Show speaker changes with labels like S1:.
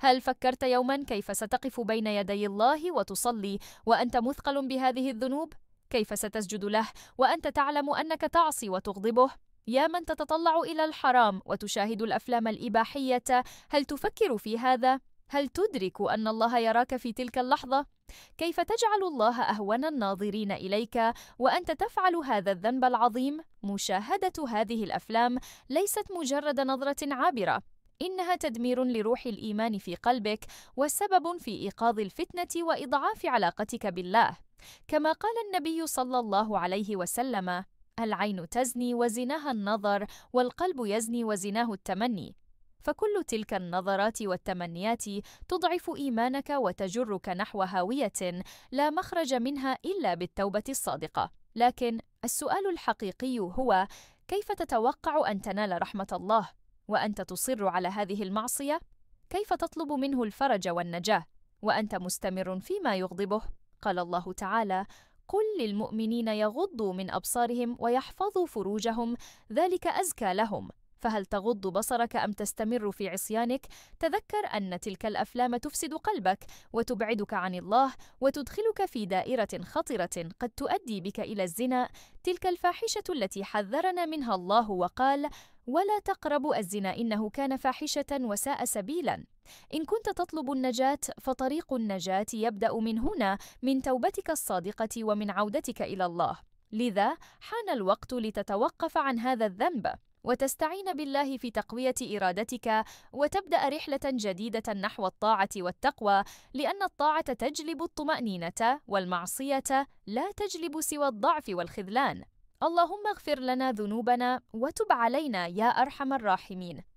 S1: هل فكرت يوما كيف ستقف بين يدي الله وتصلي وانت مثقل بهذه الذنوب كيف ستسجد له وانت تعلم انك تعصي وتغضبه يا من تتطلع الى الحرام وتشاهد الافلام الاباحيه هل تفكر في هذا هل تدرك ان الله يراك في تلك اللحظه كيف تجعل الله اهون الناظرين اليك وانت تفعل هذا الذنب العظيم مشاهده هذه الافلام ليست مجرد نظره عابره إنها تدمير لروح الإيمان في قلبك وسبب في إيقاظ الفتنة وإضعاف علاقتك بالله كما قال النبي صلى الله عليه وسلم العين تزني وزناها النظر والقلب يزني وزناه التمني فكل تلك النظرات والتمنيات تضعف ايمانك وتجرك نحو هاويه لا مخرج منها الا بالتوبه الصادقه لكن السؤال الحقيقي هو كيف تتوقع ان تنال رحمه الله وانت تصر على هذه المعصيه كيف تطلب منه الفرج والنجاه وانت مستمر فيما يغضبه قال الله تعالى قل للمؤمنين يغضوا من ابصارهم ويحفظوا فروجهم ذلك ازكى لهم فهل تغض بصرك أم تستمر في عصيانك؟ تذكر أن تلك الأفلام تفسد قلبك وتبعدك عن الله وتدخلك في دائرة خطرة قد تؤدي بك إلى الزنا تلك الفاحشة التي حذرنا منها الله وقال ولا تقربوا الزنا إنه كان فاحشة وساء سبيلا إن كنت تطلب النجاة فطريق النجاة يبدأ من هنا من توبتك الصادقة ومن عودتك إلى الله لذا حان الوقت لتتوقف عن هذا الذنب وتستعين بالله في تقوية إرادتك وتبدأ رحلة جديدة نحو الطاعة والتقوى لأن الطاعة تجلب الطمأنينة والمعصية لا تجلب سوى الضعف والخذلان اللهم اغفر لنا ذنوبنا وتب علينا يا أرحم الراحمين